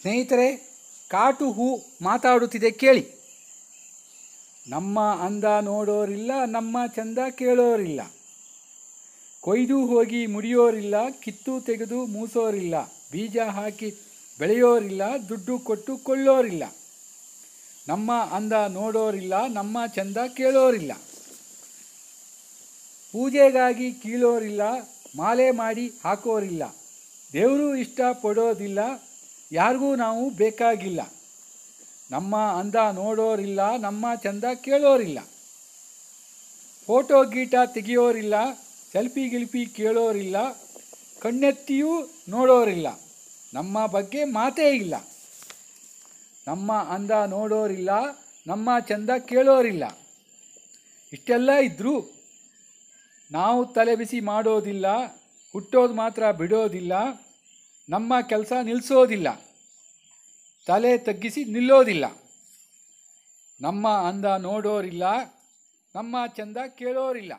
ಸ್ನೇಹಿತರೆ ಕಾಟು ಹೂ ಮಾತಾಡುತ್ತಿದೆ ಕೇಳಿ ನಮ್ಮ ಅಂದ ನೋಡೋರಿಲ್ಲ ನಮ್ಮ ಚಂದ ಕೇಳೋರಿಲ್ಲ ಕೊಯ್ದು ಹೋಗಿ ಮುಡಿಯೋರಿಲ್ಲ ಕಿತ್ತು ತೆಗೆದು ಮೂಸೋರಿಲ್ಲ ಬೀಜ ಹಾಕಿ ಬೆಳೆಯೋರಿಲ್ಲ ದುಡ್ಡು ಕೊಟ್ಟು ಕೊಳ್ಳೋರಿಲ್ಲ ನಮ್ಮ ಅಂದ ನೋಡೋರಿಲ್ಲ ನಮ್ಮ ಚಂದ ಕೇಳೋರಿಲ್ಲ ಪೂಜೆಗಾಗಿ ಕೀಳೋರಿಲ್ಲ ಮಾಲೆ ಮಾಡಿ ಹಾಕೋರಿಲ್ಲ ದೇವರು ಇಷ್ಟಪಡೋದಿಲ್ಲ ಯಾರಿಗೂ ನಾವು ಬೇಕಾಗಿಲ್ಲ ನಮ್ಮ ಅಂದ ನೋಡೋರಿಲ್ಲ ನಮ್ಮ ಚಂದ ಕೇಳೋರಿಲ್ಲ ಫೋಟೋ ಗೀಟ ತೆಗೆಯೋರಿಲ್ಲ ಸೆಲ್ಫಿ ಗಿಲ್ಫಿ ಕೇಳೋರಿಲ್ಲ ಕಣ್ಣೆತ್ತಿಯೂ ನೋಡೋರಿಲ್ಲ ನಮ್ಮ ಬಗ್ಗೆ ಮಾತೇ ಇಲ್ಲ ನಮ್ಮ ಅಂದ ನೋಡೋರಿಲ್ಲ ನಮ್ಮ ಚಂದ ಕೇಳೋರಿಲ್ಲ ಇಷ್ಟೆಲ್ಲ ಇದ್ದರೂ ನಾವು ತಲೆಬಿಸಿ ಮಾಡೋದಿಲ್ಲ ಹುಟ್ಟೋದು ಮಾತ್ರ ಬಿಡೋದಿಲ್ಲ ನಮ್ಮ ಕೆಲಸ ನಿಲ್ಲಿಸೋದಿಲ್ಲ ತಲೆ ತಗ್ಗಿಸಿ ನಿಲ್ಲೋದಿಲ್ಲ ನಮ್ಮ ಅಂದ ನೋಡೋರಿಲ್ಲ ನಮ್ಮ ಚಂದ ಕೇಳೋರಿಲ್ಲ